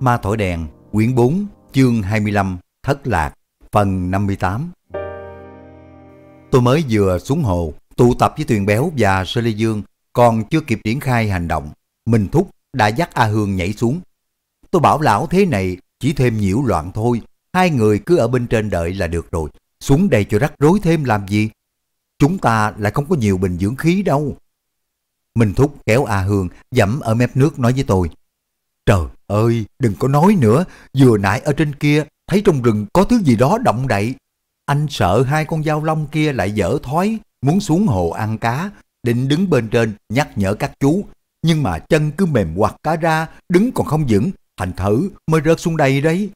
Ma Thổi Đèn, quyển 4, chương 25, Thất Lạc, phần 58. Tôi mới vừa xuống hồ, tụ tập với Tuyền Béo và Sơ Lê Dương, còn chưa kịp triển khai hành động. Mình Thúc đã dắt A Hương nhảy xuống. Tôi bảo lão thế này chỉ thêm nhiễu loạn thôi, hai người cứ ở bên trên đợi là được rồi, xuống đây cho rắc rối thêm làm gì. Chúng ta lại không có nhiều bình dưỡng khí đâu. Minh Thúc kéo A Hương dẫm ở mép nước nói với tôi. Trời, ơi, đừng có nói nữa, vừa nãy ở trên kia, thấy trong rừng có thứ gì đó động đậy. Anh sợ hai con dao long kia lại dở thói, muốn xuống hồ ăn cá, định đứng bên trên nhắc nhở các chú. Nhưng mà chân cứ mềm quạt cá ra, đứng còn không vững, thành thử mới rớt xuống đây đấy.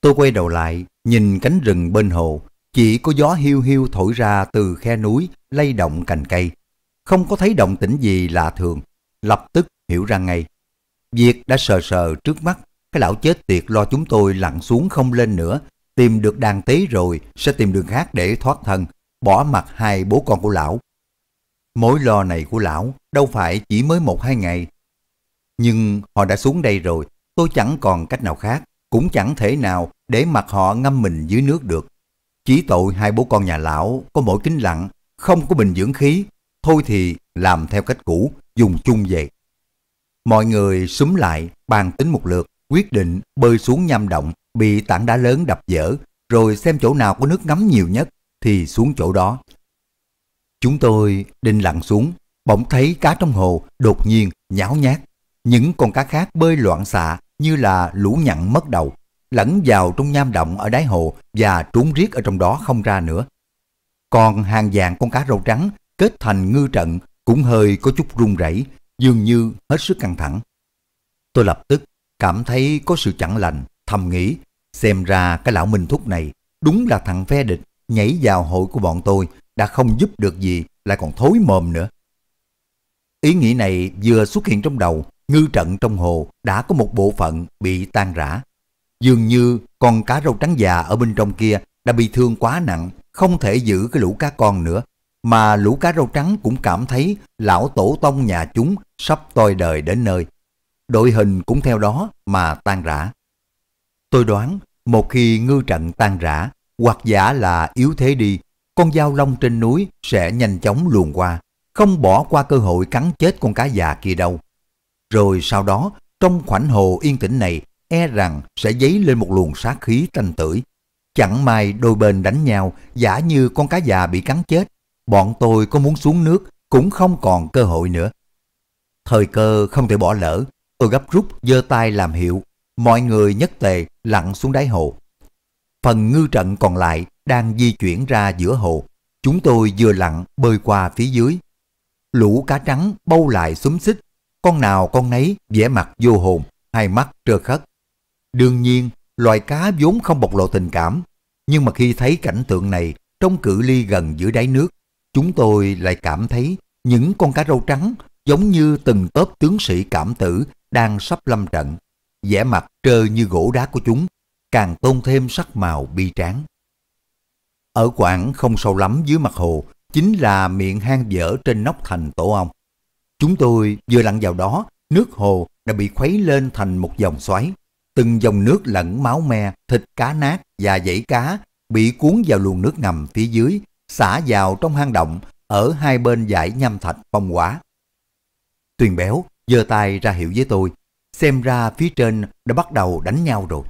Tôi quay đầu lại, nhìn cánh rừng bên hồ, chỉ có gió hiu hiu thổi ra từ khe núi, lay động cành cây. Không có thấy động tĩnh gì lạ thường, lập tức hiểu ra ngay. Việc đã sờ sờ trước mắt, cái lão chết tiệt lo chúng tôi lặn xuống không lên nữa, tìm được đàn tế rồi sẽ tìm đường khác để thoát thân, bỏ mặt hai bố con của lão. Mối lo này của lão đâu phải chỉ mới một hai ngày. Nhưng họ đã xuống đây rồi, tôi chẳng còn cách nào khác, cũng chẳng thể nào để mặt họ ngâm mình dưới nước được. Chỉ tội hai bố con nhà lão có mỗi kính lặng, không có bình dưỡng khí, thôi thì làm theo cách cũ, dùng chung vậy. Mọi người súng lại, bàn tính một lượt, quyết định bơi xuống nham động, bị tảng đá lớn đập dở, rồi xem chỗ nào có nước ngấm nhiều nhất thì xuống chỗ đó. Chúng tôi định lặn xuống, bỗng thấy cá trong hồ đột nhiên nháo nhác. Những con cá khác bơi loạn xạ như là lũ nhặn mất đầu, lẫn vào trong nham động ở đáy hồ và trốn riết ở trong đó không ra nữa. Còn hàng vàng con cá râu trắng kết thành ngư trận cũng hơi có chút run rẩy dường như hết sức căng thẳng. Tôi lập tức cảm thấy có sự chẳng lành, thầm nghĩ, xem ra cái lão Minh Thúc này đúng là thằng phe địch nhảy vào hội của bọn tôi đã không giúp được gì lại còn thối mồm nữa. Ý nghĩ này vừa xuất hiện trong đầu, ngư trận trong hồ đã có một bộ phận bị tan rã. Dường như con cá râu trắng già ở bên trong kia đã bị thương quá nặng, không thể giữ cái lũ cá con nữa mà lũ cá râu trắng cũng cảm thấy lão tổ tông nhà chúng sắp toi đời đến nơi. Đội hình cũng theo đó mà tan rã. Tôi đoán một khi ngư trận tan rã, hoặc giả là yếu thế đi, con dao long trên núi sẽ nhanh chóng luồn qua, không bỏ qua cơ hội cắn chết con cá già kia đâu. Rồi sau đó, trong khoảnh hồ yên tĩnh này, e rằng sẽ dấy lên một luồng sát khí tanh tưởi. Chẳng may đôi bên đánh nhau, giả như con cá già bị cắn chết, bọn tôi có muốn xuống nước cũng không còn cơ hội nữa. Thời cơ không thể bỏ lỡ, tôi gấp rút giơ tay làm hiệu, mọi người nhất tề lặn xuống đáy hồ. Phần ngư trận còn lại đang di chuyển ra giữa hồ, chúng tôi vừa lặn bơi qua phía dưới. Lũ cá trắng bâu lại xúm xích, con nào con nấy vẻ mặt vô hồn, hai mắt trơ khất. Đương nhiên, loài cá vốn không bộc lộ tình cảm, nhưng mà khi thấy cảnh tượng này trong cự ly gần giữa đáy nước, chúng tôi lại cảm thấy những con cá râu trắng giống như từng tớp tướng sĩ cảm tử đang sắp lâm trận. vẻ mặt trơ như gỗ đá của chúng, càng tôn thêm sắc màu bi tráng. Ở quảng không sâu lắm dưới mặt hồ, chính là miệng hang dở trên nóc thành tổ ong. Chúng tôi vừa lặn vào đó, nước hồ đã bị khuấy lên thành một dòng xoáy. Từng dòng nước lẫn máu me, thịt cá nát và dãy cá bị cuốn vào luồng nước ngầm phía dưới xả vào trong hang động ở hai bên dải nhâm thạch phong quả. Tuyền béo giơ tay ra hiệu với tôi, xem ra phía trên đã bắt đầu đánh nhau rồi.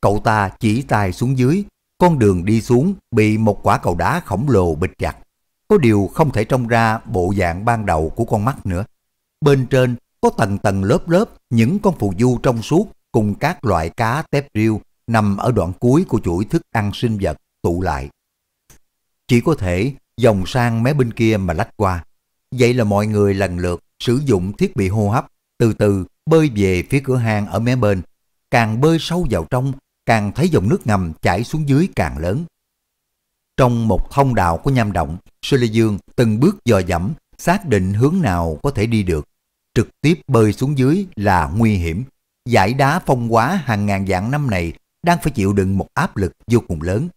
Cậu ta chỉ tay xuống dưới, con đường đi xuống bị một quả cầu đá khổng lồ bịt chặt. Có điều không thể trông ra bộ dạng ban đầu của con mắt nữa. Bên trên có tầng tầng lớp lớp những con phù du trong suốt cùng các loại cá tép riêu nằm ở đoạn cuối của chuỗi thức ăn sinh vật tụ lại chỉ có thể dòng sang mé bên kia mà lách qua. Vậy là mọi người lần lượt sử dụng thiết bị hô hấp, từ từ bơi về phía cửa hàng ở mé bên. Càng bơi sâu vào trong, càng thấy dòng nước ngầm chảy xuống dưới càng lớn. Trong một thông đạo của nham động, Sư Lê Dương từng bước dò dẫm, xác định hướng nào có thể đi được. Trực tiếp bơi xuống dưới là nguy hiểm. Giải đá phong hóa hàng ngàn dạng năm này đang phải chịu đựng một áp lực vô cùng lớn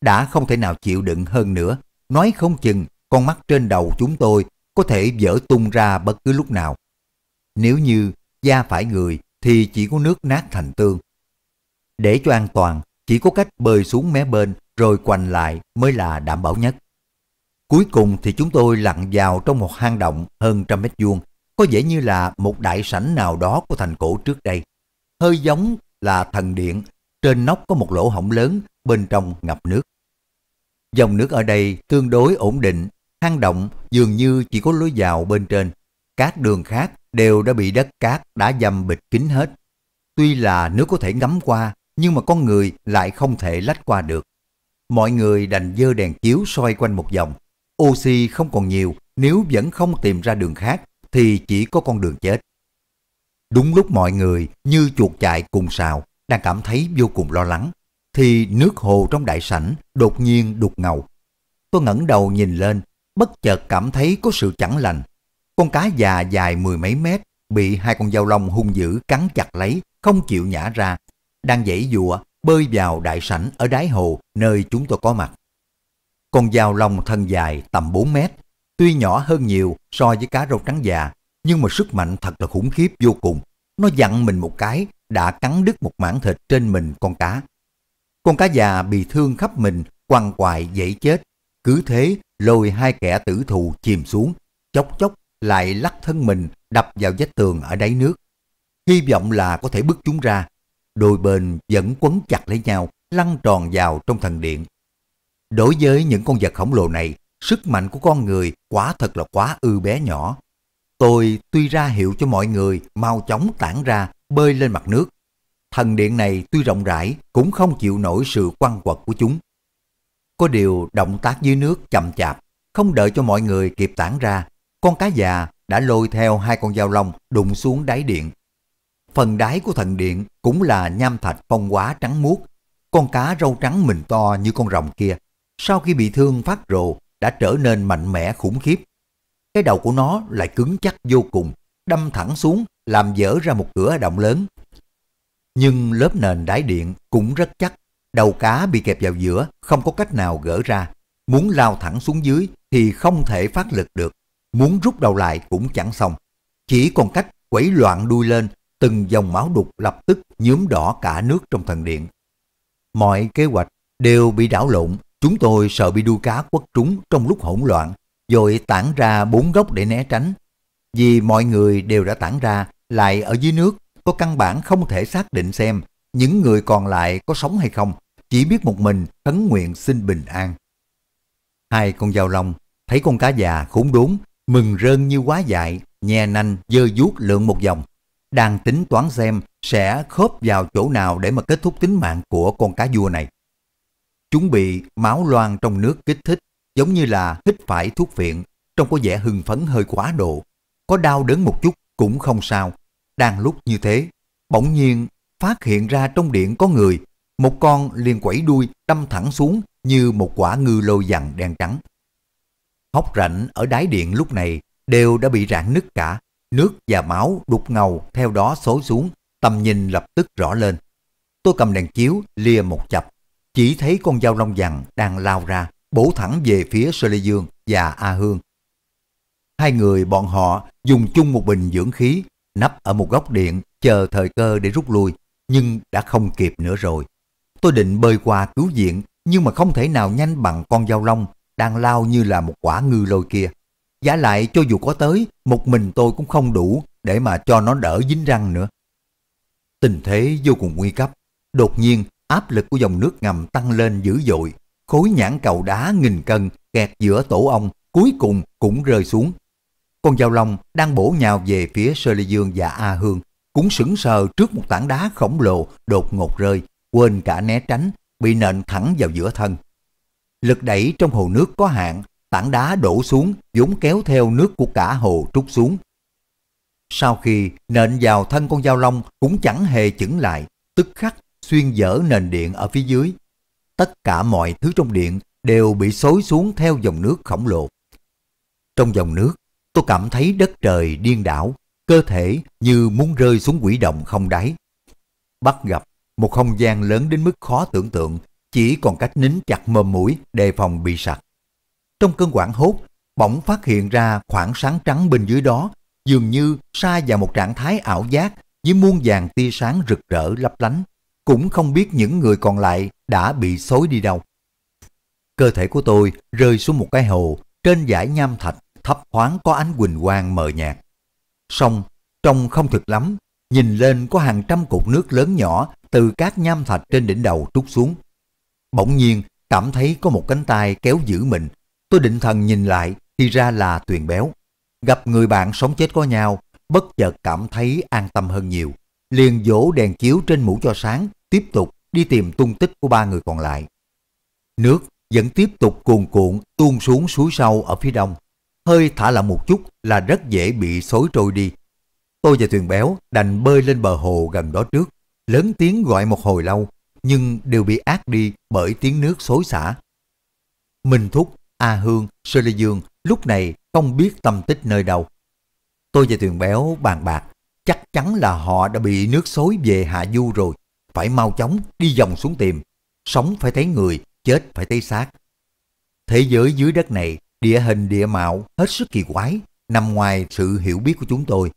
đã không thể nào chịu đựng hơn nữa, nói không chừng con mắt trên đầu chúng tôi có thể vỡ tung ra bất cứ lúc nào. Nếu như da phải người thì chỉ có nước nát thành tương. Để cho an toàn, chỉ có cách bơi xuống mé bên rồi quành lại mới là đảm bảo nhất. Cuối cùng thì chúng tôi lặn vào trong một hang động hơn trăm mét vuông, có vẻ như là một đại sảnh nào đó của thành cổ trước đây. Hơi giống là thần điện, trên nóc có một lỗ hổng lớn bên trong ngập nước. Dòng nước ở đây tương đối ổn định, hang động dường như chỉ có lối vào bên trên. Các đường khác đều đã bị đất cát đã dầm bịch kín hết. Tuy là nước có thể ngắm qua, nhưng mà con người lại không thể lách qua được. Mọi người đành dơ đèn chiếu soi quanh một vòng. Oxy không còn nhiều, nếu vẫn không tìm ra đường khác thì chỉ có con đường chết. Đúng lúc mọi người như chuột chạy cùng sào đang cảm thấy vô cùng lo lắng thì nước hồ trong đại sảnh đột nhiên đục ngầu. Tôi ngẩng đầu nhìn lên, bất chợt cảm thấy có sự chẳng lành. Con cá già dài mười mấy mét bị hai con dao lông hung dữ cắn chặt lấy, không chịu nhả ra, đang dãy dùa bơi vào đại sảnh ở đáy hồ nơi chúng tôi có mặt. Con dao lông thân dài tầm 4 mét, tuy nhỏ hơn nhiều so với cá rô trắng già, nhưng mà sức mạnh thật là khủng khiếp vô cùng. Nó dặn mình một cái đã cắn đứt một mảng thịt trên mình con cá. Con cá già bị thương khắp mình, quằn quại dễ chết. Cứ thế lôi hai kẻ tử thù chìm xuống, chốc chốc lại lắc thân mình đập vào vách tường ở đáy nước. Hy vọng là có thể bước chúng ra. Đôi bên vẫn quấn chặt lấy nhau, lăn tròn vào trong thần điện. Đối với những con vật khổng lồ này, sức mạnh của con người quả thật là quá ư bé nhỏ. Tôi tuy ra hiệu cho mọi người mau chóng tản ra, bơi lên mặt nước, thần điện này tuy rộng rãi cũng không chịu nổi sự quăng quật của chúng. Có điều động tác dưới nước chậm chạp, không đợi cho mọi người kịp tản ra, con cá già đã lôi theo hai con dao lông đụng xuống đáy điện. Phần đáy của thần điện cũng là nham thạch phong quá trắng muốt, con cá râu trắng mình to như con rồng kia. Sau khi bị thương phát rồ đã trở nên mạnh mẽ khủng khiếp. Cái đầu của nó lại cứng chắc vô cùng, đâm thẳng xuống làm dở ra một cửa động lớn nhưng lớp nền đáy điện cũng rất chắc. Đầu cá bị kẹp vào giữa, không có cách nào gỡ ra. Muốn lao thẳng xuống dưới thì không thể phát lực được. Muốn rút đầu lại cũng chẳng xong. Chỉ còn cách quẩy loạn đuôi lên, từng dòng máu đục lập tức nhuốm đỏ cả nước trong thần điện. Mọi kế hoạch đều bị đảo lộn, chúng tôi sợ bị đuôi cá quất trúng trong lúc hỗn loạn, rồi tản ra bốn góc để né tránh. Vì mọi người đều đã tản ra, lại ở dưới nước có căn bản không thể xác định xem những người còn lại có sống hay không, chỉ biết một mình khấn nguyện xin bình an. Hai con dao long thấy con cá già khốn đốn, mừng rơn như quá dại, nhè nanh dơ vuốt lượn một vòng, đang tính toán xem sẽ khớp vào chỗ nào để mà kết thúc tính mạng của con cá vua này. Chúng bị máu loang trong nước kích thích, giống như là hít phải thuốc phiện, trông có vẻ hưng phấn hơi quá độ. Có đau đớn một chút cũng không sao, đang lúc như thế, bỗng nhiên phát hiện ra trong điện có người, một con liền quẩy đuôi đâm thẳng xuống như một quả ngư lôi dằn đen trắng. Hốc rãnh ở đáy điện lúc này đều đã bị rạn nứt cả, nước và máu đục ngầu theo đó xối xuống, tầm nhìn lập tức rõ lên. Tôi cầm đèn chiếu, lìa một chập, chỉ thấy con dao long dằn đang lao ra, bổ thẳng về phía Sơ Lê Dương và A Hương. Hai người bọn họ dùng chung một bình dưỡng khí nấp ở một góc điện chờ thời cơ để rút lui, nhưng đã không kịp nữa rồi. Tôi định bơi qua cứu viện, nhưng mà không thể nào nhanh bằng con dao long đang lao như là một quả ngư lôi kia. Giả lại cho dù có tới, một mình tôi cũng không đủ để mà cho nó đỡ dính răng nữa. Tình thế vô cùng nguy cấp. Đột nhiên, áp lực của dòng nước ngầm tăng lên dữ dội. Khối nhãn cầu đá nghìn cân kẹt giữa tổ ong cuối cùng cũng rơi xuống con dao long đang bổ nhào về phía Sơ Lê Dương và A Hương, cũng sững sờ trước một tảng đá khổng lồ đột ngột rơi, quên cả né tránh, bị nện thẳng vào giữa thân. Lực đẩy trong hồ nước có hạn, tảng đá đổ xuống vốn kéo theo nước của cả hồ trút xuống. Sau khi nện vào thân con dao long cũng chẳng hề chững lại, tức khắc xuyên dở nền điện ở phía dưới. Tất cả mọi thứ trong điện đều bị xối xuống theo dòng nước khổng lồ. Trong dòng nước, tôi cảm thấy đất trời điên đảo, cơ thể như muốn rơi xuống quỷ động không đáy. Bắt gặp một không gian lớn đến mức khó tưởng tượng, chỉ còn cách nín chặt mồm mũi đề phòng bị sặc. Trong cơn quảng hốt, bỗng phát hiện ra khoảng sáng trắng bên dưới đó, dường như xa vào một trạng thái ảo giác với muôn vàng tia sáng rực rỡ lấp lánh. Cũng không biết những người còn lại đã bị xối đi đâu. Cơ thể của tôi rơi xuống một cái hồ trên dải nham thạch thấp thoáng có ánh quỳnh quang mờ nhạt. Sông, trông không thực lắm, nhìn lên có hàng trăm cột nước lớn nhỏ từ các nham thạch trên đỉnh đầu trút xuống. Bỗng nhiên, cảm thấy có một cánh tay kéo giữ mình. Tôi định thần nhìn lại, thì ra là tuyền béo. Gặp người bạn sống chết có nhau, bất chợt cảm thấy an tâm hơn nhiều. Liền dỗ đèn chiếu trên mũ cho sáng, tiếp tục đi tìm tung tích của ba người còn lại. Nước vẫn tiếp tục cuồn cuộn tuôn xuống suối sâu ở phía đông hơi thả lỏng một chút là rất dễ bị xối trôi đi. Tôi và thuyền Béo đành bơi lên bờ hồ gần đó trước, lớn tiếng gọi một hồi lâu, nhưng đều bị át đi bởi tiếng nước xối xả. Minh Thúc, A Hương, Sơ Lê Dương lúc này không biết tâm tích nơi đâu. Tôi và thuyền Béo bàn bạc, chắc chắn là họ đã bị nước xối về Hạ Du rồi, phải mau chóng đi dòng xuống tìm, sống phải thấy người, chết phải thấy xác. Thế giới dưới đất này Địa hình địa mạo hết sức kỳ quái, nằm ngoài sự hiểu biết của chúng tôi.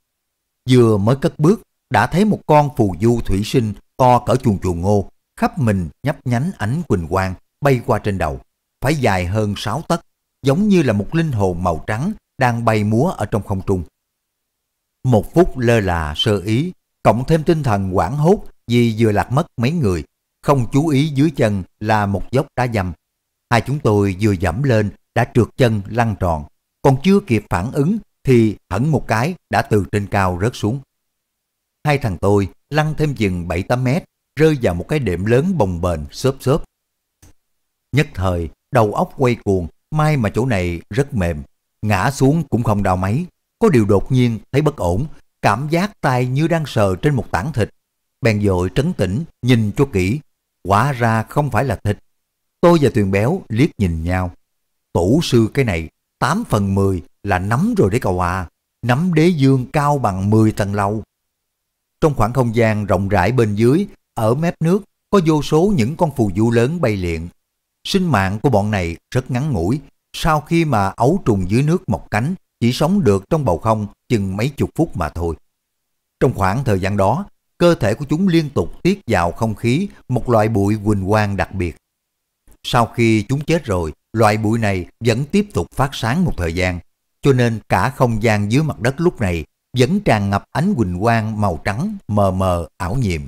Vừa mới cất bước, đã thấy một con phù du thủy sinh to cỡ chuồng chuồng ngô, khắp mình nhấp nhánh ánh quỳnh quang bay qua trên đầu, phải dài hơn 6 tấc, giống như là một linh hồn màu trắng đang bay múa ở trong không trung. Một phút lơ là sơ ý, cộng thêm tinh thần quảng hốt vì vừa lạc mất mấy người, không chú ý dưới chân là một dốc đá dầm. Hai chúng tôi vừa dẫm lên đã trượt chân lăn tròn, còn chưa kịp phản ứng thì hẳn một cái đã từ trên cao rớt xuống. Hai thằng tôi lăn thêm chừng 7-8 mét, rơi vào một cái đệm lớn bồng bềnh xốp xốp. Nhất thời, đầu óc quay cuồng, may mà chỗ này rất mềm, ngã xuống cũng không đau mấy. Có điều đột nhiên thấy bất ổn, cảm giác tay như đang sờ trên một tảng thịt. Bèn dội trấn tĩnh, nhìn cho kỹ, quả ra không phải là thịt. Tôi và Tuyền Béo liếc nhìn nhau tổ sư cái này 8 phần 10 là nắm rồi đấy cậu à, nắm đế dương cao bằng 10 tầng lâu Trong khoảng không gian rộng rãi bên dưới, ở mép nước có vô số những con phù du lớn bay liệng. Sinh mạng của bọn này rất ngắn ngủi, sau khi mà ấu trùng dưới nước mọc cánh, chỉ sống được trong bầu không chừng mấy chục phút mà thôi. Trong khoảng thời gian đó, cơ thể của chúng liên tục tiết vào không khí một loại bụi quỳnh quang đặc biệt. Sau khi chúng chết rồi, Loại bụi này vẫn tiếp tục phát sáng một thời gian, cho nên cả không gian dưới mặt đất lúc này vẫn tràn ngập ánh quỳnh quang màu trắng mờ mờ ảo nhiệm.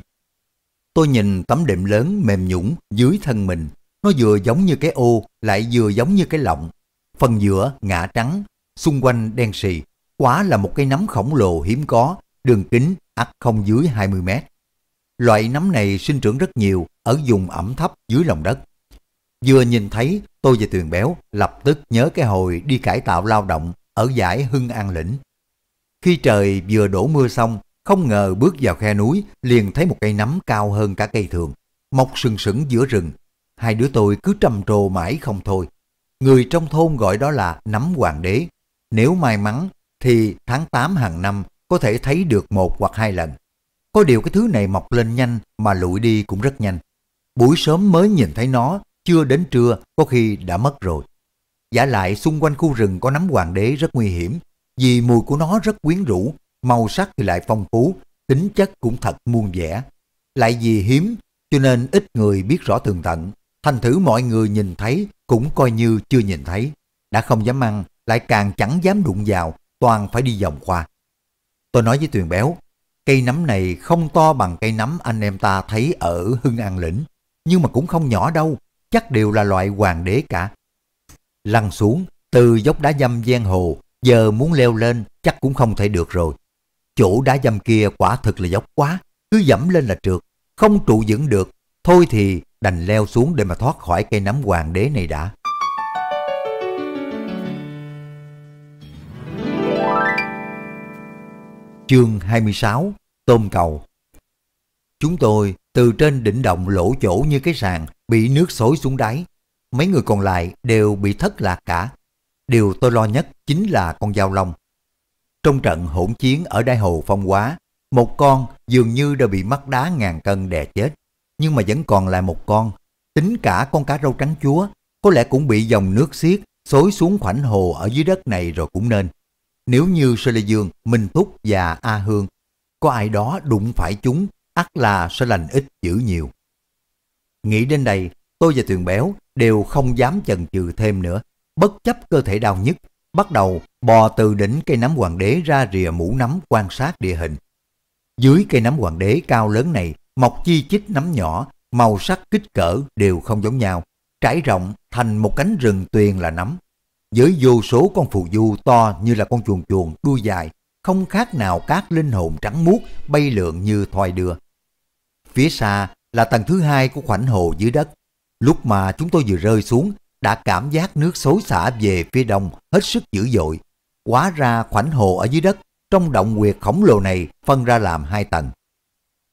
Tôi nhìn tấm đệm lớn mềm nhũng dưới thân mình, nó vừa giống như cái ô lại vừa giống như cái lọng, phần giữa ngã trắng, xung quanh đen xì, quả là một cái nấm khổng lồ hiếm có, đường kính ắt không dưới 20 mét. Loại nấm này sinh trưởng rất nhiều ở vùng ẩm thấp dưới lòng đất, Vừa nhìn thấy tôi và Tuyền Béo lập tức nhớ cái hồi đi cải tạo lao động ở giải Hưng An Lĩnh. Khi trời vừa đổ mưa xong, không ngờ bước vào khe núi liền thấy một cây nấm cao hơn cả cây thường, mọc sừng sững giữa rừng. Hai đứa tôi cứ trầm trồ mãi không thôi. Người trong thôn gọi đó là nấm hoàng đế. Nếu may mắn thì tháng 8 hàng năm có thể thấy được một hoặc hai lần. Có điều cái thứ này mọc lên nhanh mà lụi đi cũng rất nhanh. Buổi sớm mới nhìn thấy nó chưa đến trưa có khi đã mất rồi. Giả lại xung quanh khu rừng có nấm hoàng đế rất nguy hiểm, vì mùi của nó rất quyến rũ, màu sắc thì lại phong phú, tính chất cũng thật muôn vẻ. Lại vì hiếm, cho nên ít người biết rõ thường tận, thành thử mọi người nhìn thấy cũng coi như chưa nhìn thấy, đã không dám ăn, lại càng chẳng dám đụng vào, toàn phải đi vòng qua. Tôi nói với Tuyền Béo, cây nấm này không to bằng cây nấm anh em ta thấy ở Hưng An Lĩnh, nhưng mà cũng không nhỏ đâu, chắc đều là loại hoàng đế cả. Lăn xuống, từ dốc đá dâm gian hồ, giờ muốn leo lên chắc cũng không thể được rồi. Chỗ đá dâm kia quả thực là dốc quá, cứ dẫm lên là trượt, không trụ vững được, thôi thì đành leo xuống để mà thoát khỏi cây nấm hoàng đế này đã. Chương 26 Tôm cầu Chúng tôi từ trên đỉnh động lỗ chỗ như cái sàn bị nước xối xuống đáy. Mấy người còn lại đều bị thất lạc cả. Điều tôi lo nhất chính là con dao long. Trong trận hỗn chiến ở đại Hồ Phong Hóa, một con dường như đã bị mắt đá ngàn cân đè chết, nhưng mà vẫn còn lại một con. Tính cả con cá râu trắng chúa, có lẽ cũng bị dòng nước xiết, xối xuống khoảnh hồ ở dưới đất này rồi cũng nên. Nếu như Sơ Lê Dương, Minh Thúc và A Hương, có ai đó đụng phải chúng, ắt là sẽ lành ít dữ nhiều. Nghĩ đến đây, tôi và Tường Béo đều không dám chần chừ thêm nữa. Bất chấp cơ thể đau nhức, bắt đầu bò từ đỉnh cây nấm hoàng đế ra rìa mũ nấm quan sát địa hình. Dưới cây nấm hoàng đế cao lớn này, mọc chi chít nấm nhỏ, màu sắc kích cỡ đều không giống nhau, trải rộng thành một cánh rừng tuyền là nấm. Với vô số con phù du to như là con chuồn chuồn đuôi dài, không khác nào các linh hồn trắng muốt bay lượn như thoi đưa. Phía xa là tầng thứ hai của khoảnh hồ dưới đất. Lúc mà chúng tôi vừa rơi xuống, đã cảm giác nước xối xả về phía đông hết sức dữ dội. Quá ra khoảnh hồ ở dưới đất, trong động quyệt khổng lồ này phân ra làm hai tầng.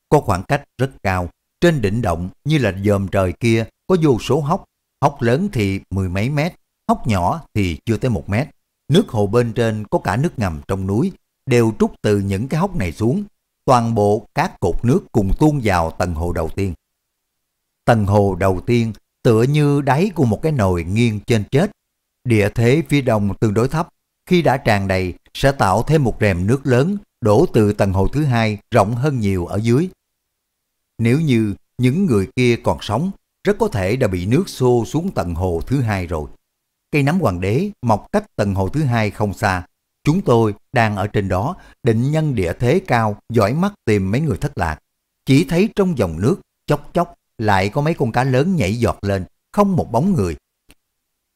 Có khoảng cách rất cao, trên đỉnh động như là dòm trời kia có vô số hốc, hốc lớn thì mười mấy mét, hốc nhỏ thì chưa tới một mét. Nước hồ bên trên có cả nước ngầm trong núi, đều trút từ những cái hốc này xuống, toàn bộ các cột nước cùng tuôn vào tầng hồ đầu tiên. Tầng hồ đầu tiên tựa như đáy của một cái nồi nghiêng trên chết. Địa thế phía đông tương đối thấp, khi đã tràn đầy sẽ tạo thêm một rèm nước lớn đổ từ tầng hồ thứ hai rộng hơn nhiều ở dưới. Nếu như những người kia còn sống, rất có thể đã bị nước xô xuống tầng hồ thứ hai rồi. Cây nấm hoàng đế mọc cách tầng hồ thứ hai không xa, Chúng tôi đang ở trên đó, định nhân địa thế cao, giỏi mắt tìm mấy người thất lạc. Chỉ thấy trong dòng nước, chốc chốc, lại có mấy con cá lớn nhảy giọt lên, không một bóng người.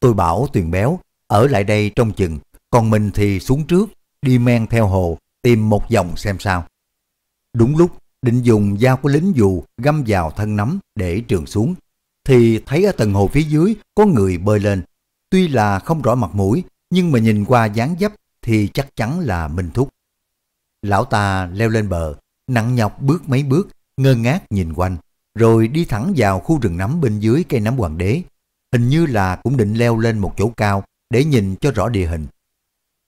Tôi bảo Tuyền Béo, ở lại đây trong chừng, còn mình thì xuống trước, đi men theo hồ, tìm một dòng xem sao. Đúng lúc, định dùng dao của lính dù găm vào thân nắm để trường xuống, thì thấy ở tầng hồ phía dưới có người bơi lên. Tuy là không rõ mặt mũi, nhưng mà nhìn qua dáng dấp thì chắc chắn là Minh Thúc. Lão ta leo lên bờ, nặng nhọc bước mấy bước, ngơ ngác nhìn quanh, rồi đi thẳng vào khu rừng nấm bên dưới cây nấm hoàng đế. Hình như là cũng định leo lên một chỗ cao để nhìn cho rõ địa hình.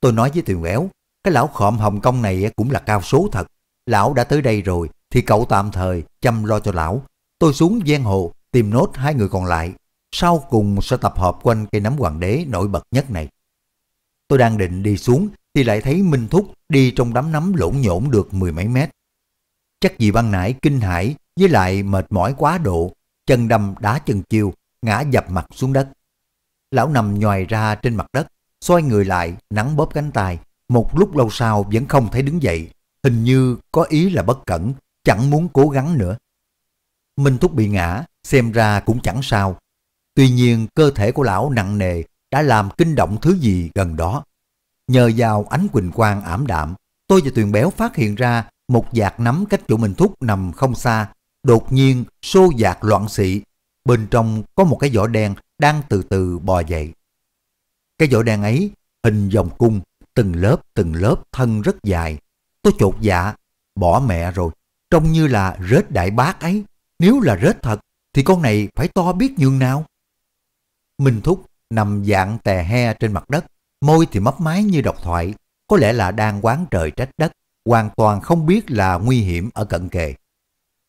Tôi nói với Tuyền Quéo, cái lão khọm Hồng Kông này cũng là cao số thật. Lão đã tới đây rồi thì cậu tạm thời chăm lo cho lão. Tôi xuống giang hồ tìm nốt hai người còn lại. Sau cùng sẽ tập hợp quanh cây nấm hoàng đế nổi bật nhất này. Tôi đang định đi xuống thì lại thấy Minh Thúc đi trong đám nắm lộn nhổn được mười mấy mét. Chắc vì ban nãy kinh hãi với lại mệt mỏi quá độ, chân đâm đá chân chiêu, ngã dập mặt xuống đất. Lão nằm nhòi ra trên mặt đất, xoay người lại, nắng bóp cánh tay, một lúc lâu sau vẫn không thấy đứng dậy, hình như có ý là bất cẩn, chẳng muốn cố gắng nữa. Minh Thúc bị ngã, xem ra cũng chẳng sao. Tuy nhiên cơ thể của lão nặng nề đã làm kinh động thứ gì gần đó. Nhờ vào ánh quỳnh quang ảm đạm, tôi và Tuyền Béo phát hiện ra một giạc nắm cách chỗ mình thúc nằm không xa, đột nhiên xô giạc loạn xị. Bên trong có một cái vỏ đen đang từ từ bò dậy. Cái vỏ đen ấy hình vòng cung, từng lớp từng lớp thân rất dài. Tôi chột dạ, bỏ mẹ rồi, trông như là rết đại bác ấy. Nếu là rết thật thì con này phải to biết nhường nào. Minh Thúc nằm dạng tè he trên mặt đất, môi thì mấp máy như độc thoại, có lẽ là đang quán trời trách đất, hoàn toàn không biết là nguy hiểm ở cận kề.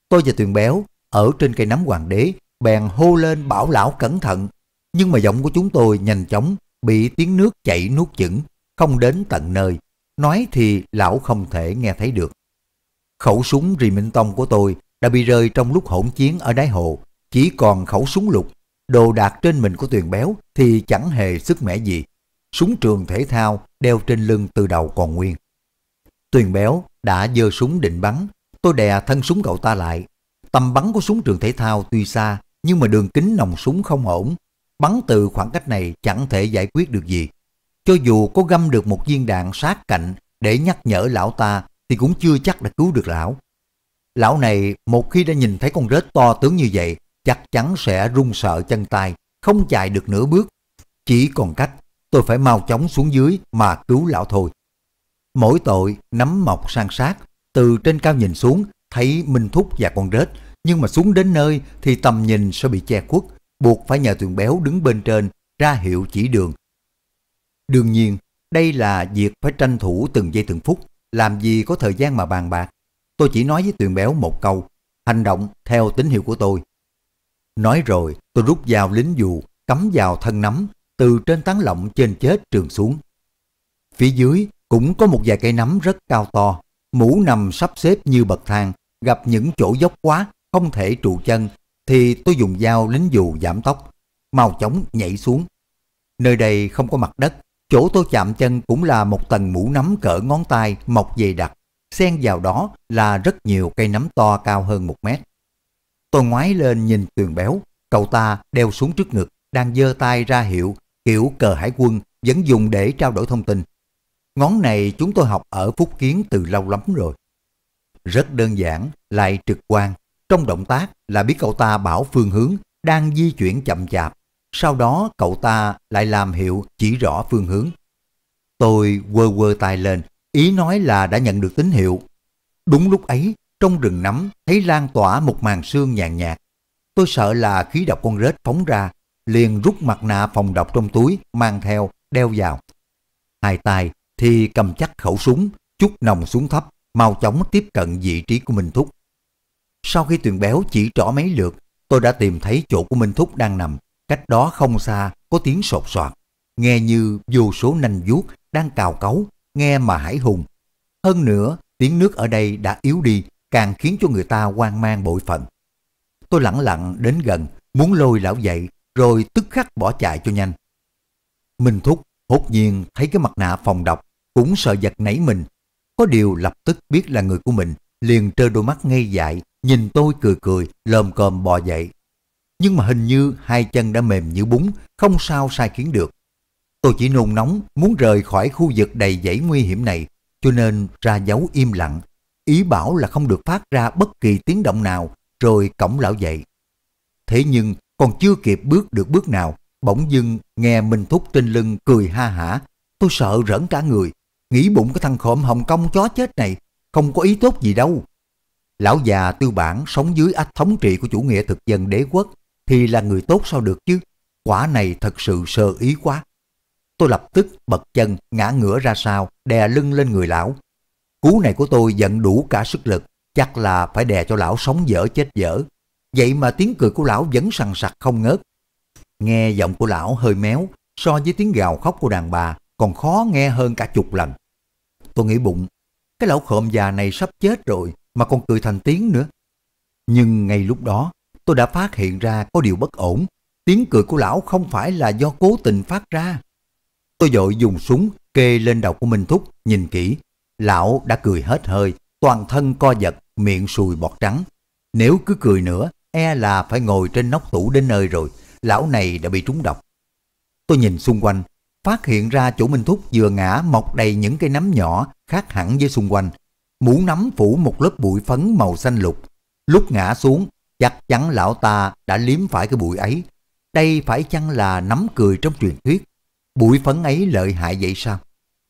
Tôi và Tuyền Béo ở trên cây nấm hoàng đế bèn hô lên bảo lão cẩn thận, nhưng mà giọng của chúng tôi nhanh chóng bị tiếng nước chảy nuốt chửng, không đến tận nơi, nói thì lão không thể nghe thấy được. Khẩu súng Rì của tôi đã bị rơi trong lúc hỗn chiến ở đáy hồ, chỉ còn khẩu súng lục Đồ đạc trên mình của Tuyền Béo thì chẳng hề sức mẻ gì. Súng trường thể thao đeo trên lưng từ đầu còn nguyên. Tuyền Béo đã giơ súng định bắn, tôi đè thân súng cậu ta lại. Tầm bắn của súng trường thể thao tuy xa, nhưng mà đường kính nòng súng không ổn. Bắn từ khoảng cách này chẳng thể giải quyết được gì. Cho dù có găm được một viên đạn sát cạnh để nhắc nhở lão ta thì cũng chưa chắc đã cứu được lão. Lão này một khi đã nhìn thấy con rết to tướng như vậy chắc chắn sẽ run sợ chân tay, không chạy được nửa bước. Chỉ còn cách, tôi phải mau chóng xuống dưới mà cứu lão thôi. Mỗi tội nắm mọc sang sát, từ trên cao nhìn xuống, thấy Minh Thúc và con rết, nhưng mà xuống đến nơi thì tầm nhìn sẽ bị che khuất, buộc phải nhờ tường béo đứng bên trên ra hiệu chỉ đường. Đương nhiên, đây là việc phải tranh thủ từng giây từng phút, làm gì có thời gian mà bàn bạc. Tôi chỉ nói với tường béo một câu, hành động theo tín hiệu của tôi, Nói rồi tôi rút dao lính dù, cắm vào thân nắm, từ trên tán lọng trên chết trường xuống. Phía dưới cũng có một vài cây nắm rất cao to, mũ nằm sắp xếp như bậc thang, gặp những chỗ dốc quá, không thể trụ chân, thì tôi dùng dao lính dù giảm tốc, mau chóng nhảy xuống. Nơi đây không có mặt đất, chỗ tôi chạm chân cũng là một tầng mũ nắm cỡ ngón tay mọc dày đặc, xen vào đó là rất nhiều cây nắm to cao hơn một mét. Tôi ngoái lên nhìn tường béo, cậu ta đeo súng trước ngực, đang giơ tay ra hiệu, kiểu cờ hải quân vẫn dùng để trao đổi thông tin. Ngón này chúng tôi học ở Phúc Kiến từ lâu lắm rồi. Rất đơn giản, lại trực quan. Trong động tác là biết cậu ta bảo phương hướng, đang di chuyển chậm chạp. Sau đó cậu ta lại làm hiệu chỉ rõ phương hướng. Tôi quơ quơ tay lên, ý nói là đã nhận được tín hiệu. Đúng lúc ấy, trong rừng nấm thấy lan tỏa một màn sương nhàn nhạt. Tôi sợ là khí độc con rết phóng ra, liền rút mặt nạ phòng độc trong túi, mang theo, đeo vào. Hai tay thì cầm chắc khẩu súng, chút nòng xuống thấp, mau chóng tiếp cận vị trí của Minh Thúc. Sau khi tuyển béo chỉ trỏ mấy lượt, tôi đã tìm thấy chỗ của Minh Thúc đang nằm, cách đó không xa có tiếng sột soạt, nghe như vô số nanh vuốt đang cào cấu, nghe mà hải hùng. Hơn nữa, tiếng nước ở đây đã yếu đi, càng khiến cho người ta hoang mang bội phận. Tôi lặng lặng đến gần, muốn lôi lão dậy, rồi tức khắc bỏ chạy cho nhanh. Minh Thúc hốt nhiên thấy cái mặt nạ phòng độc, cũng sợ giật nảy mình. Có điều lập tức biết là người của mình, liền trơ đôi mắt ngây dại, nhìn tôi cười cười, lồm cồm bò dậy. Nhưng mà hình như hai chân đã mềm như bún, không sao sai khiến được. Tôi chỉ nôn nóng muốn rời khỏi khu vực đầy dãy nguy hiểm này, cho nên ra dấu im lặng, ý bảo là không được phát ra bất kỳ tiếng động nào, rồi cổng lão dậy. Thế nhưng còn chưa kịp bước được bước nào, bỗng dưng nghe Minh Thúc trên lưng cười ha hả. Tôi sợ rỡn cả người, nghĩ bụng cái thằng khổm Hồng Kông chó chết này, không có ý tốt gì đâu. Lão già tư bản sống dưới ách thống trị của chủ nghĩa thực dân đế quốc thì là người tốt sao được chứ, quả này thật sự sơ ý quá. Tôi lập tức bật chân ngã ngửa ra sao, đè lưng lên người lão, Cú này của tôi giận đủ cả sức lực, chắc là phải đè cho lão sống dở chết dở. Vậy mà tiếng cười của lão vẫn sằng sặc không ngớt. Nghe giọng của lão hơi méo, so với tiếng gào khóc của đàn bà còn khó nghe hơn cả chục lần. Tôi nghĩ bụng, cái lão khộm già này sắp chết rồi mà còn cười thành tiếng nữa. Nhưng ngay lúc đó, tôi đã phát hiện ra có điều bất ổn. Tiếng cười của lão không phải là do cố tình phát ra. Tôi dội dùng súng kê lên đầu của Minh Thúc, nhìn kỹ, Lão đã cười hết hơi, toàn thân co giật, miệng sùi bọt trắng. Nếu cứ cười nữa, e là phải ngồi trên nóc tủ đến nơi rồi, lão này đã bị trúng độc. Tôi nhìn xung quanh, phát hiện ra chỗ Minh Thúc vừa ngã mọc đầy những cây nấm nhỏ khác hẳn với xung quanh. Mũ nấm phủ một lớp bụi phấn màu xanh lục. Lúc ngã xuống, chắc chắn lão ta đã liếm phải cái bụi ấy. Đây phải chăng là nấm cười trong truyền thuyết? Bụi phấn ấy lợi hại vậy sao?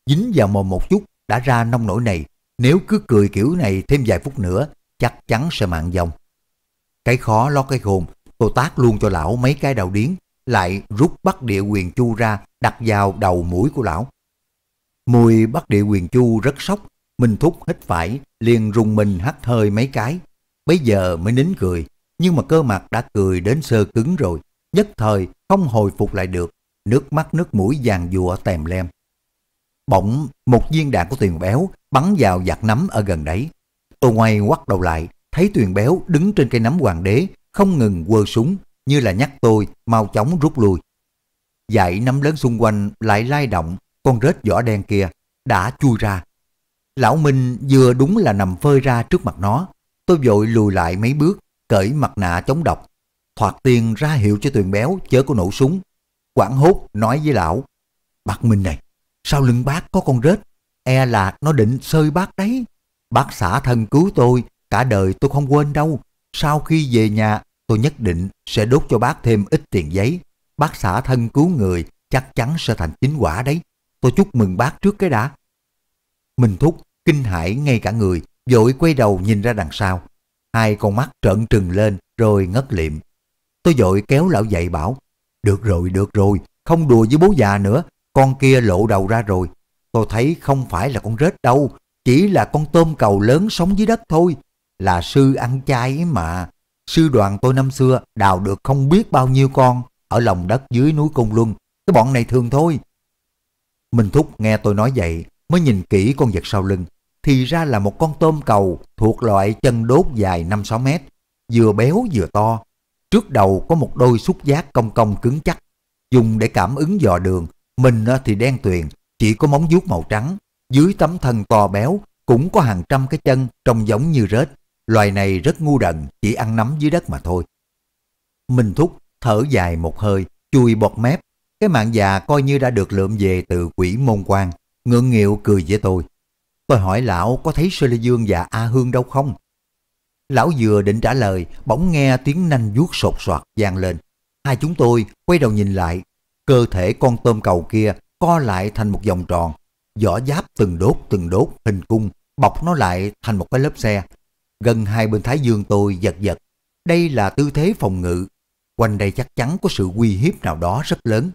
Dính vào mồm một chút đã ra nông nổi này, nếu cứ cười kiểu này thêm vài phút nữa, chắc chắn sẽ mạng dòng. Cái khó lo cái khôn, cô tác luôn cho lão mấy cái đầu điến, lại rút bắt địa quyền chu ra đặt vào đầu mũi của lão. Mùi bắt địa quyền chu rất sốc, mình Thúc hít phải, liền rùng mình hắt hơi mấy cái. Bây giờ mới nín cười, nhưng mà cơ mặt đã cười đến sơ cứng rồi, nhất thời không hồi phục lại được, nước mắt nước mũi vàng dùa tèm lem. Bỗng một viên đạn của Tuyền Béo bắn vào giặt nắm ở gần đấy. Tô Ngoai quắt đầu lại, thấy Tuyền Béo đứng trên cây nắm hoàng đế, không ngừng quơ súng, như là nhắc tôi mau chóng rút lui. Dãy nắm lớn xung quanh lại lai động, con rết vỏ đen kia đã chui ra. Lão Minh vừa đúng là nằm phơi ra trước mặt nó. Tôi vội lùi lại mấy bước, cởi mặt nạ chống độc. Thoạt tiền ra hiệu cho Tuyền Béo chớ có nổ súng. Quảng hốt nói với lão, bắt Minh này, sau lưng bác có con rết, e là nó định sơi bác đấy. Bác xã thân cứu tôi, cả đời tôi không quên đâu. Sau khi về nhà, tôi nhất định sẽ đốt cho bác thêm ít tiền giấy. Bác xã thân cứu người chắc chắn sẽ thành chính quả đấy. Tôi chúc mừng bác trước cái đã. Minh Thúc kinh hãi ngay cả người, vội quay đầu nhìn ra đằng sau. Hai con mắt trợn trừng lên rồi ngất liệm. Tôi vội kéo lão dậy bảo, được rồi, được rồi, không đùa với bố già nữa, con kia lộ đầu ra rồi. Tôi thấy không phải là con rết đâu, chỉ là con tôm cầu lớn sống dưới đất thôi. Là sư ăn chay mà. Sư đoàn tôi năm xưa đào được không biết bao nhiêu con ở lòng đất dưới núi Côn Luân. Cái bọn này thường thôi. Minh Thúc nghe tôi nói vậy mới nhìn kỹ con vật sau lưng. Thì ra là một con tôm cầu thuộc loại chân đốt dài 5-6 mét, vừa béo vừa to. Trước đầu có một đôi xúc giác cong cong cứng chắc, dùng để cảm ứng dò đường mình thì đen tuyền, chỉ có móng vuốt màu trắng, dưới tấm thân to béo cũng có hàng trăm cái chân trông giống như rết. Loài này rất ngu đần, chỉ ăn nấm dưới đất mà thôi. mình Thúc thở dài một hơi, chui bọt mép. Cái mạng già coi như đã được lượm về từ quỷ môn quan, ngượng nghịu cười với tôi. Tôi hỏi lão có thấy Sơ Lê Dương và A Hương đâu không? Lão vừa định trả lời, bỗng nghe tiếng nanh vuốt sột soạt vang lên. Hai chúng tôi quay đầu nhìn lại Cơ thể con tôm cầu kia co lại thành một vòng tròn, vỏ giáp từng đốt từng đốt hình cung, bọc nó lại thành một cái lớp xe. Gần hai bên thái dương tôi giật giật. Đây là tư thế phòng ngự. Quanh đây chắc chắn có sự uy hiếp nào đó rất lớn.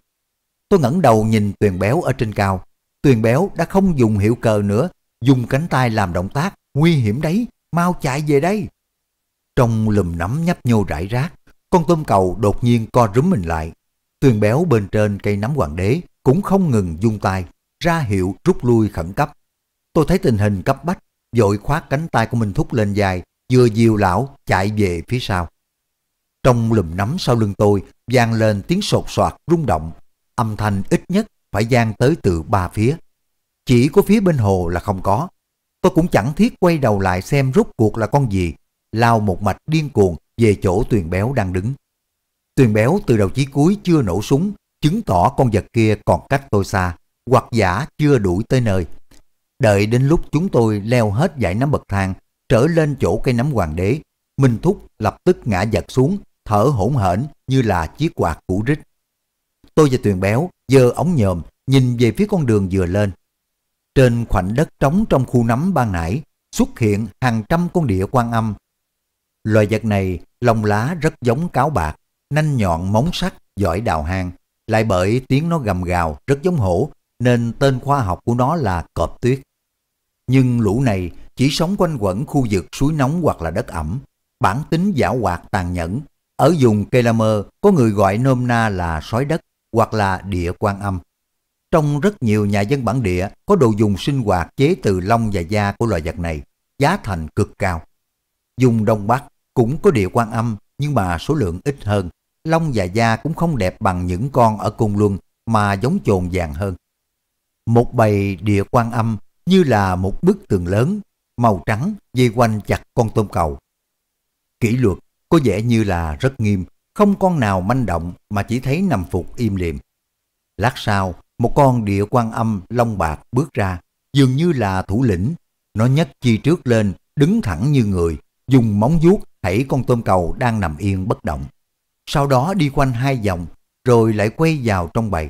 Tôi ngẩng đầu nhìn tuyền béo ở trên cao. Tuyền béo đã không dùng hiệu cờ nữa, dùng cánh tay làm động tác. Nguy hiểm đấy, mau chạy về đây. Trong lùm nắm nhấp nhô rải rác, con tôm cầu đột nhiên co rúm mình lại. Tuyền béo bên trên cây nắm hoàng đế cũng không ngừng dung tay, ra hiệu rút lui khẩn cấp. Tôi thấy tình hình cấp bách, vội khoát cánh tay của mình thúc lên dài, vừa diều lão chạy về phía sau. Trong lùm nắm sau lưng tôi vang lên tiếng sột soạt rung động, âm thanh ít nhất phải gian tới từ ba phía. Chỉ có phía bên hồ là không có. Tôi cũng chẳng thiết quay đầu lại xem rút cuộc là con gì, lao một mạch điên cuồng về chỗ tuyền béo đang đứng. Tuyền béo từ đầu chí cuối chưa nổ súng, chứng tỏ con vật kia còn cách tôi xa, hoặc giả chưa đuổi tới nơi. Đợi đến lúc chúng tôi leo hết dãy nắm bậc thang, trở lên chỗ cây nắm hoàng đế, Minh Thúc lập tức ngã giật xuống, thở hổn hển như là chiếc quạt cũ rích. Tôi và Tuyền béo giơ ống nhòm nhìn về phía con đường vừa lên. Trên khoảnh đất trống trong khu nắm ban nãy xuất hiện hàng trăm con địa quan âm. Loài vật này lông lá rất giống cáo bạc, nanh nhọn móng sắt, giỏi đào hang. Lại bởi tiếng nó gầm gào rất giống hổ nên tên khoa học của nó là cọp tuyết. Nhưng lũ này chỉ sống quanh quẩn khu vực suối nóng hoặc là đất ẩm. Bản tính giả hoạt tàn nhẫn. Ở vùng Kelamer có người gọi nôm na là sói đất hoặc là địa quan âm. Trong rất nhiều nhà dân bản địa có đồ dùng sinh hoạt chế từ lông và da của loài vật này, giá thành cực cao. Dùng Đông Bắc cũng có địa quan âm nhưng mà số lượng ít hơn lông và da cũng không đẹp bằng những con ở cung luân mà giống chồn vàng hơn. Một bầy địa quan âm như là một bức tường lớn, màu trắng dây quanh chặt con tôm cầu. Kỷ luật có vẻ như là rất nghiêm, không con nào manh động mà chỉ thấy nằm phục im liệm. Lát sau, một con địa quan âm lông bạc bước ra, dường như là thủ lĩnh. Nó nhấc chi trước lên, đứng thẳng như người, dùng móng vuốt hãy con tôm cầu đang nằm yên bất động sau đó đi quanh hai vòng, rồi lại quay vào trong bầy.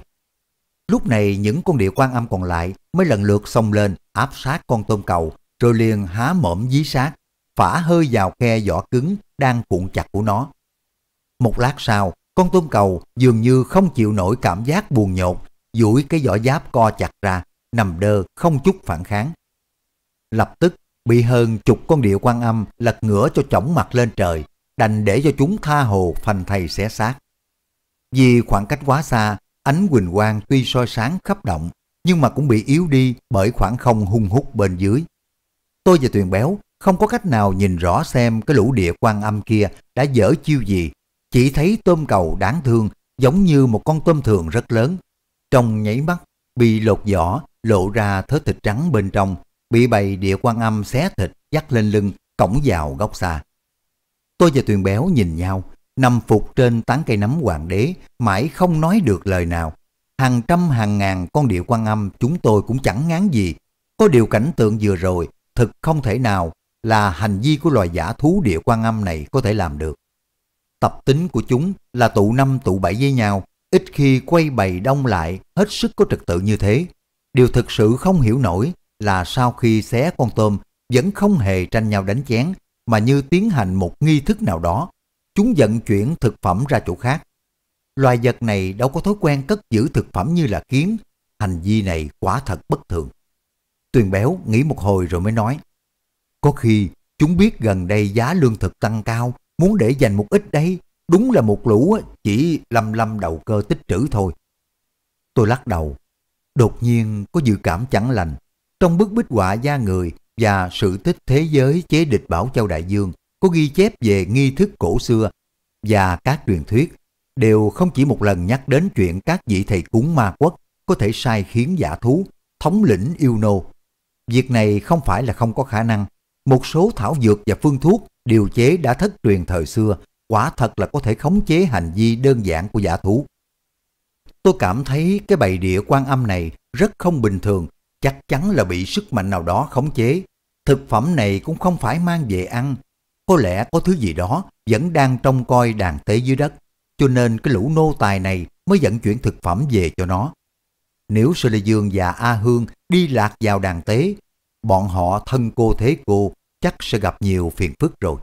Lúc này những con địa quan âm còn lại mới lần lượt xông lên áp sát con tôm cầu, rồi liền há mõm dí sát, phả hơi vào khe vỏ cứng đang cuộn chặt của nó. Một lát sau, con tôm cầu dường như không chịu nổi cảm giác buồn nhột, duỗi cái vỏ giáp co chặt ra, nằm đơ không chút phản kháng. Lập tức bị hơn chục con địa quan âm lật ngửa cho chổng mặt lên trời, đành để cho chúng tha hồ phanh thầy xé xác. Vì khoảng cách quá xa, ánh quỳnh quang tuy soi sáng khắp động, nhưng mà cũng bị yếu đi bởi khoảng không hung hút bên dưới. Tôi và Tuyền Béo không có cách nào nhìn rõ xem cái lũ địa quan âm kia đã dở chiêu gì, chỉ thấy tôm cầu đáng thương giống như một con tôm thường rất lớn. Trong nháy mắt, bị lột vỏ, lộ ra thớ thịt trắng bên trong, bị bầy địa quan âm xé thịt dắt lên lưng, cổng vào góc xa. Tôi và Tuyền Béo nhìn nhau, nằm phục trên tán cây nấm hoàng đế, mãi không nói được lời nào. Hàng trăm hàng ngàn con điệu quan âm chúng tôi cũng chẳng ngán gì. Có điều cảnh tượng vừa rồi, thực không thể nào là hành vi của loài giả thú địa quan âm này có thể làm được. Tập tính của chúng là tụ năm tụ bảy với nhau, ít khi quay bày đông lại hết sức có trật tự như thế. Điều thực sự không hiểu nổi là sau khi xé con tôm vẫn không hề tranh nhau đánh chén mà như tiến hành một nghi thức nào đó. Chúng vận chuyển thực phẩm ra chỗ khác. Loài vật này đâu có thói quen cất giữ thực phẩm như là kiến. Hành vi này quả thật bất thường. Tuyền Béo nghĩ một hồi rồi mới nói. Có khi chúng biết gần đây giá lương thực tăng cao, muốn để dành một ít đấy. Đúng là một lũ chỉ lăm lăm đầu cơ tích trữ thôi. Tôi lắc đầu. Đột nhiên có dự cảm chẳng lành. Trong bức bích họa da người và sự tích thế giới chế địch Bảo Châu Đại Dương có ghi chép về nghi thức cổ xưa và các truyền thuyết đều không chỉ một lần nhắc đến chuyện các vị thầy cúng ma quốc có thể sai khiến giả thú, thống lĩnh yêu nô. Việc này không phải là không có khả năng. Một số thảo dược và phương thuốc điều chế đã thất truyền thời xưa quả thật là có thể khống chế hành vi đơn giản của giả thú. Tôi cảm thấy cái bầy địa quan âm này rất không bình thường chắc chắn là bị sức mạnh nào đó khống chế. Thực phẩm này cũng không phải mang về ăn, có lẽ có thứ gì đó vẫn đang trông coi đàn tế dưới đất, cho nên cái lũ nô tài này mới dẫn chuyển thực phẩm về cho nó. Nếu Sơ Lê Dương và A Hương đi lạc vào đàn tế, bọn họ thân cô thế cô chắc sẽ gặp nhiều phiền phức rồi.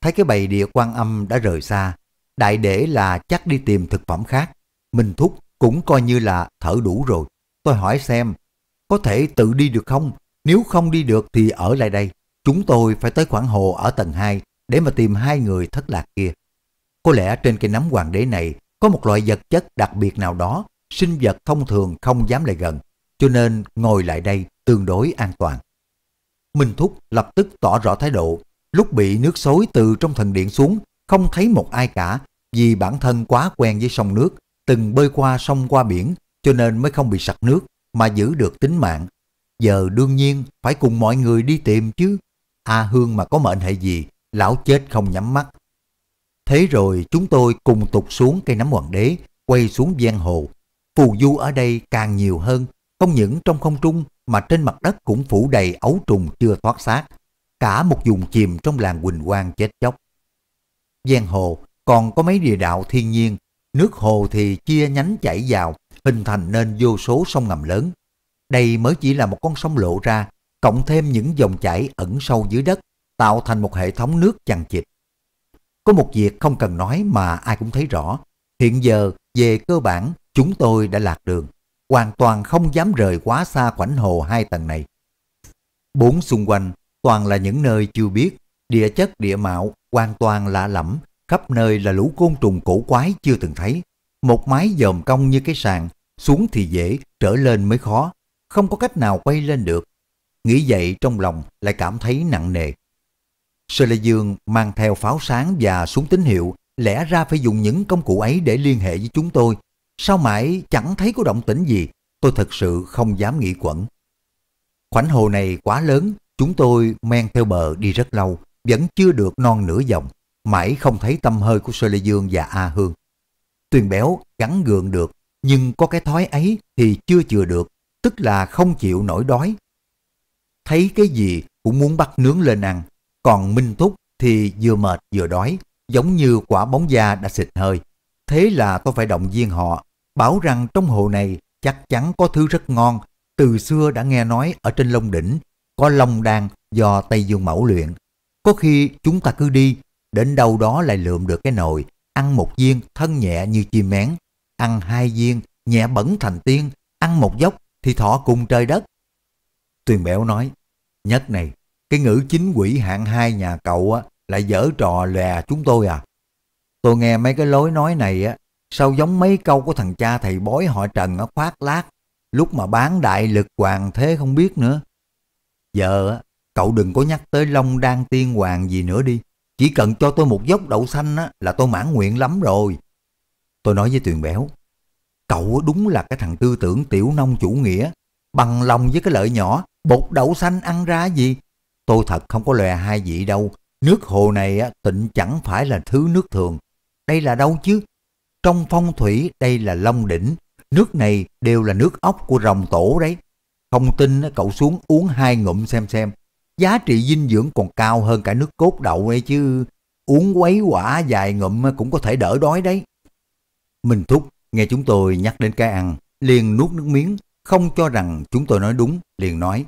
Thấy cái bầy địa quan âm đã rời xa, đại để là chắc đi tìm thực phẩm khác. Minh Thúc cũng coi như là thở đủ rồi. Tôi hỏi xem có thể tự đi được không? Nếu không đi được thì ở lại đây. Chúng tôi phải tới khoảng hồ ở tầng 2 để mà tìm hai người thất lạc kia. Có lẽ trên cây nấm hoàng đế này có một loại vật chất đặc biệt nào đó, sinh vật thông thường không dám lại gần, cho nên ngồi lại đây tương đối an toàn. Minh Thúc lập tức tỏ rõ thái độ, lúc bị nước xối từ trong thần điện xuống, không thấy một ai cả, vì bản thân quá quen với sông nước, từng bơi qua sông qua biển, cho nên mới không bị sặc nước, mà giữ được tính mạng. Giờ đương nhiên phải cùng mọi người đi tìm chứ. A Hương mà có mệnh hệ gì, lão chết không nhắm mắt. Thế rồi chúng tôi cùng tục xuống cây nấm hoàng đế, quay xuống giang hồ. Phù du ở đây càng nhiều hơn, không những trong không trung mà trên mặt đất cũng phủ đầy ấu trùng chưa thoát xác. Cả một vùng chìm trong làng Quỳnh Quang chết chóc. Giang hồ còn có mấy địa đạo thiên nhiên, nước hồ thì chia nhánh chảy vào hình thành nên vô số sông ngầm lớn. Đây mới chỉ là một con sông lộ ra, cộng thêm những dòng chảy ẩn sâu dưới đất, tạo thành một hệ thống nước chằng chịt. Có một việc không cần nói mà ai cũng thấy rõ, hiện giờ về cơ bản chúng tôi đã lạc đường, hoàn toàn không dám rời quá xa khoảnh hồ hai tầng này. Bốn xung quanh toàn là những nơi chưa biết, địa chất địa mạo hoàn toàn lạ lẫm, khắp nơi là lũ côn trùng cổ quái chưa từng thấy. Một mái dòm cong như cái sàn xuống thì dễ, trở lên mới khó, không có cách nào quay lên được. Nghĩ vậy trong lòng lại cảm thấy nặng nề. Sơ Lê Dương mang theo pháo sáng và súng tín hiệu, lẽ ra phải dùng những công cụ ấy để liên hệ với chúng tôi. Sao mãi chẳng thấy có động tĩnh gì, tôi thật sự không dám nghĩ quẩn. Khoảnh hồ này quá lớn, chúng tôi men theo bờ đi rất lâu, vẫn chưa được non nửa dòng, mãi không thấy tâm hơi của Sơ Lê Dương và A Hương. Tuyền Béo gắn gượng được nhưng có cái thói ấy thì chưa chừa được, tức là không chịu nổi đói. Thấy cái gì cũng muốn bắt nướng lên ăn, còn Minh Thúc thì vừa mệt vừa đói, giống như quả bóng da đã xịt hơi. Thế là tôi phải động viên họ, bảo rằng trong hồ này chắc chắn có thứ rất ngon, từ xưa đã nghe nói ở trên Long Đỉnh, có lông Đan do Tây Dương Mẫu luyện. Có khi chúng ta cứ đi, đến đâu đó lại lượm được cái nồi, ăn một viên thân nhẹ như chim én, ăn hai viên, nhẹ bẩn thành tiên, ăn một dốc thì thọ cùng trời đất. Tuyền Bẻo nói, nhất này, cái ngữ chính quỷ hạng hai nhà cậu á, lại dở trò lè chúng tôi à. Tôi nghe mấy cái lối nói này á, sao giống mấy câu của thằng cha thầy bói họ Trần ở khoát lát, lúc mà bán đại lực hoàng thế không biết nữa. Giờ á, cậu đừng có nhắc tới Long Đan Tiên Hoàng gì nữa đi. Chỉ cần cho tôi một dốc đậu xanh á, là tôi mãn nguyện lắm rồi. Tôi nói với Tuyền Béo, cậu đúng là cái thằng tư tưởng tiểu nông chủ nghĩa, bằng lòng với cái lợi nhỏ, bột đậu xanh ăn ra gì. Tôi thật không có lòe hai vị đâu, nước hồ này tịnh chẳng phải là thứ nước thường. Đây là đâu chứ? Trong phong thủy đây là Long Đỉnh, nước này đều là nước ốc của rồng tổ đấy. Không tin cậu xuống uống hai ngụm xem xem, giá trị dinh dưỡng còn cao hơn cả nước cốt đậu ấy chứ. Uống quấy quả dài ngụm cũng có thể đỡ đói đấy. Minh Thúc nghe chúng tôi nhắc đến cái ăn, liền nuốt nước miếng, không cho rằng chúng tôi nói đúng, liền nói.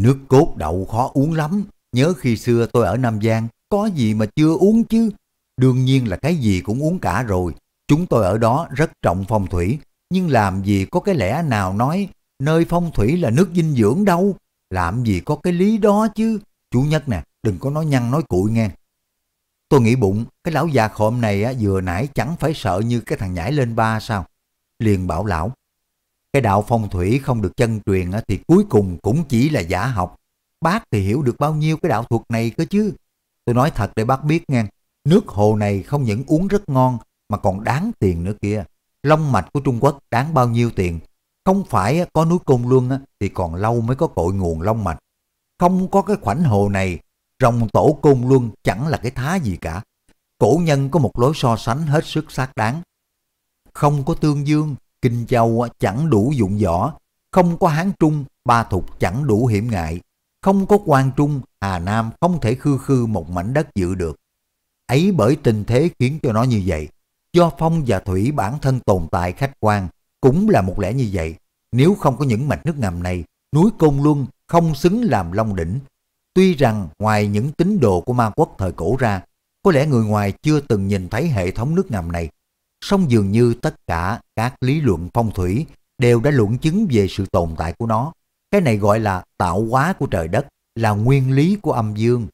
Nước cốt đậu khó uống lắm, nhớ khi xưa tôi ở Nam Giang, có gì mà chưa uống chứ. Đương nhiên là cái gì cũng uống cả rồi, chúng tôi ở đó rất trọng phong thủy, nhưng làm gì có cái lẽ nào nói nơi phong thủy là nước dinh dưỡng đâu, làm gì có cái lý đó chứ. Chú Nhất nè, đừng có nói nhăn nói cụi nghe. Tôi nghĩ bụng, cái lão già khộm này á, vừa nãy chẳng phải sợ như cái thằng nhảy lên ba sao? Liền bảo lão, cái đạo phong thủy không được chân truyền á, thì cuối cùng cũng chỉ là giả học. Bác thì hiểu được bao nhiêu cái đạo thuật này cơ chứ. Tôi nói thật để bác biết nghe, nước hồ này không những uống rất ngon mà còn đáng tiền nữa kia. Long mạch của Trung Quốc đáng bao nhiêu tiền? Không phải có núi Côn Luân thì còn lâu mới có cội nguồn long mạch. Không có cái khoảnh hồ này rồng tổ côn luân chẳng là cái thá gì cả. Cổ nhân có một lối so sánh hết sức xác đáng. Không có tương dương, kinh châu chẳng đủ dụng võ, không có hán trung, ba thục chẳng đủ hiểm ngại, không có quan trung, Hà Nam không thể khư khư một mảnh đất giữ được. Ấy bởi tình thế khiến cho nó như vậy, do phong và thủy bản thân tồn tại khách quan cũng là một lẽ như vậy. Nếu không có những mạch nước ngầm này, núi Côn Luân không xứng làm Long Đỉnh, Tuy rằng ngoài những tín đồ của ma quốc thời cổ ra, có lẽ người ngoài chưa từng nhìn thấy hệ thống nước ngầm này. Song dường như tất cả các lý luận phong thủy đều đã luận chứng về sự tồn tại của nó. Cái này gọi là tạo hóa của trời đất, là nguyên lý của âm dương.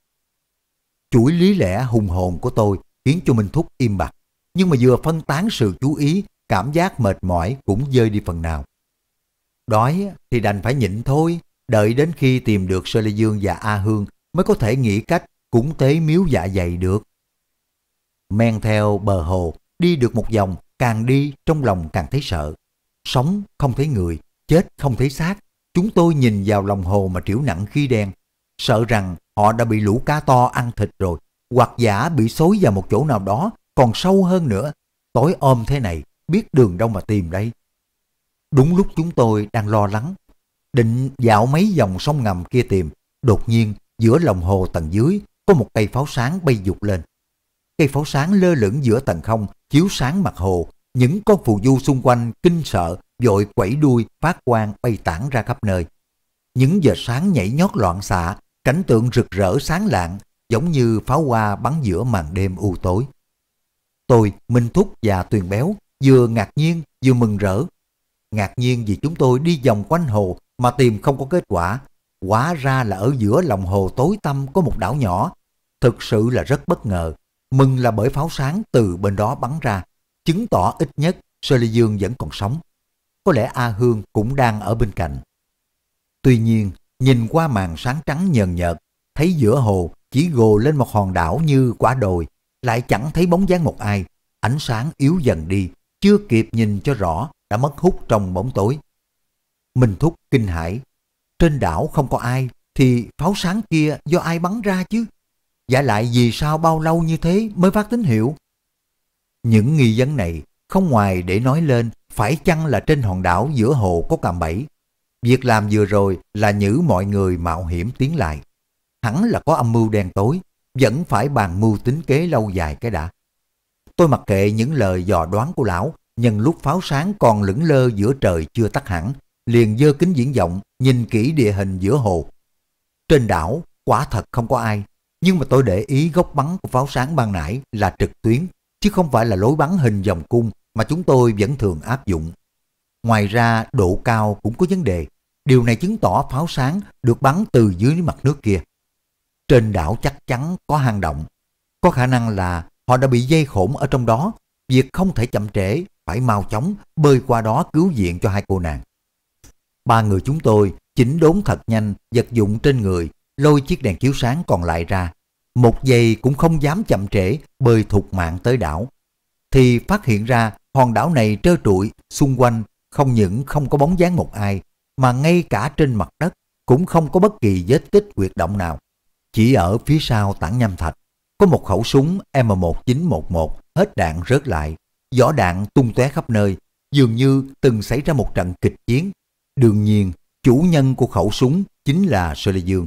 Chuỗi lý lẽ hùng hồn của tôi khiến cho Minh Thúc im bặt, nhưng mà vừa phân tán sự chú ý, cảm giác mệt mỏi cũng rơi đi phần nào. Đói thì đành phải nhịn thôi, Đợi đến khi tìm được Sơ Lê Dương và A Hương mới có thể nghĩ cách cúng tế miếu dạ dày được. Men theo bờ hồ, đi được một vòng, càng đi trong lòng càng thấy sợ. Sống không thấy người, chết không thấy xác. Chúng tôi nhìn vào lòng hồ mà triểu nặng khi đen, sợ rằng họ đã bị lũ cá to ăn thịt rồi, hoặc giả bị xối vào một chỗ nào đó còn sâu hơn nữa. Tối ôm thế này, biết đường đâu mà tìm đây. Đúng lúc chúng tôi đang lo lắng, định dạo mấy dòng sông ngầm kia tìm, đột nhiên giữa lòng hồ tầng dưới có một cây pháo sáng bay dục lên. Cây pháo sáng lơ lửng giữa tầng không, chiếu sáng mặt hồ, những con phù du xung quanh kinh sợ, vội quẩy đuôi, phát quang bay tản ra khắp nơi. Những giờ sáng nhảy nhót loạn xạ, cảnh tượng rực rỡ sáng lạng, giống như pháo hoa bắn giữa màn đêm u tối. Tôi, Minh Thúc và Tuyền Béo vừa ngạc nhiên vừa mừng rỡ. Ngạc nhiên vì chúng tôi đi vòng quanh hồ mà tìm không có kết quả. Hóa ra là ở giữa lòng hồ tối tăm có một đảo nhỏ. Thực sự là rất bất ngờ. Mừng là bởi pháo sáng từ bên đó bắn ra, chứng tỏ ít nhất Sơ Ly Dương vẫn còn sống. Có lẽ A Hương cũng đang ở bên cạnh. Tuy nhiên, nhìn qua màn sáng trắng nhờn nhợt, thấy giữa hồ chỉ gồ lên một hòn đảo như quả đồi, lại chẳng thấy bóng dáng một ai. Ánh sáng yếu dần đi, chưa kịp nhìn cho rõ đã mất hút trong bóng tối. Minh Thúc kinh hãi. Trên đảo không có ai, thì pháo sáng kia do ai bắn ra chứ? Giả lại vì sao bao lâu như thế mới phát tín hiệu? Những nghi vấn này không ngoài để nói lên phải chăng là trên hòn đảo giữa hồ có cạm bẫy. Việc làm vừa rồi là nhử mọi người mạo hiểm tiến lại. Hẳn là có âm mưu đen tối, vẫn phải bàn mưu tính kế lâu dài cái đã. Tôi mặc kệ những lời dò đoán của lão, nhân lúc pháo sáng còn lững lơ giữa trời chưa tắt hẳn, liền dơ kính diễn vọng nhìn kỹ địa hình giữa hồ. Trên đảo, quả thật không có ai, nhưng mà tôi để ý góc bắn của pháo sáng ban nãy là trực tuyến, chứ không phải là lối bắn hình vòng cung mà chúng tôi vẫn thường áp dụng. Ngoài ra, độ cao cũng có vấn đề. Điều này chứng tỏ pháo sáng được bắn từ dưới mặt nước kia. Trên đảo chắc chắn có hang động. Có khả năng là họ đã bị dây khổn ở trong đó. Việc không thể chậm trễ, phải mau chóng bơi qua đó cứu viện cho hai cô nàng. Ba người chúng tôi chỉnh đốn thật nhanh vật dụng trên người, lôi chiếc đèn chiếu sáng còn lại ra. Một giây cũng không dám chậm trễ bơi thục mạng tới đảo. Thì phát hiện ra hòn đảo này trơ trụi, xung quanh không những không có bóng dáng một ai, mà ngay cả trên mặt đất cũng không có bất kỳ vết tích quyệt động nào. Chỉ ở phía sau tảng nham thạch, có một khẩu súng M1911 hết đạn rớt lại, vỏ đạn tung tóe khắp nơi, dường như từng xảy ra một trận kịch chiến Đương nhiên, chủ nhân của khẩu súng chính là Sơ Lê Dương.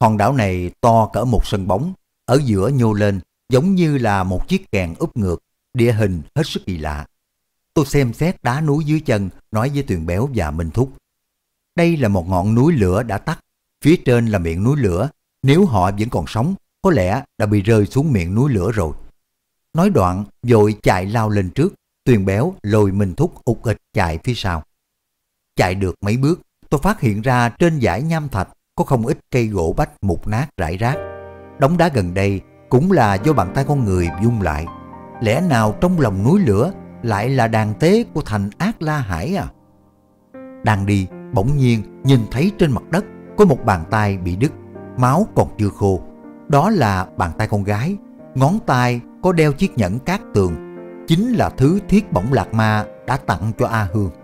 Hòn đảo này to cỡ một sân bóng, ở giữa nhô lên giống như là một chiếc kèn úp ngược, địa hình hết sức kỳ lạ. Tôi xem xét đá núi dưới chân, nói với Tuyền Béo và Minh Thúc. Đây là một ngọn núi lửa đã tắt, phía trên là miệng núi lửa, nếu họ vẫn còn sống, có lẽ đã bị rơi xuống miệng núi lửa rồi. Nói đoạn, vội chạy lao lên trước, Tuyền Béo lôi Minh Thúc ục ịch chạy phía sau. Chạy được mấy bước, tôi phát hiện ra trên dải nham thạch có không ít cây gỗ bách mục nát rải rác. Đống đá gần đây cũng là do bàn tay con người dung lại. Lẽ nào trong lòng núi lửa lại là đàn tế của thành ác la hải à? Đang đi, bỗng nhiên nhìn thấy trên mặt đất có một bàn tay bị đứt, máu còn chưa khô. Đó là bàn tay con gái, ngón tay có đeo chiếc nhẫn cát tường, chính là thứ thiết bổng lạc ma đã tặng cho A Hương.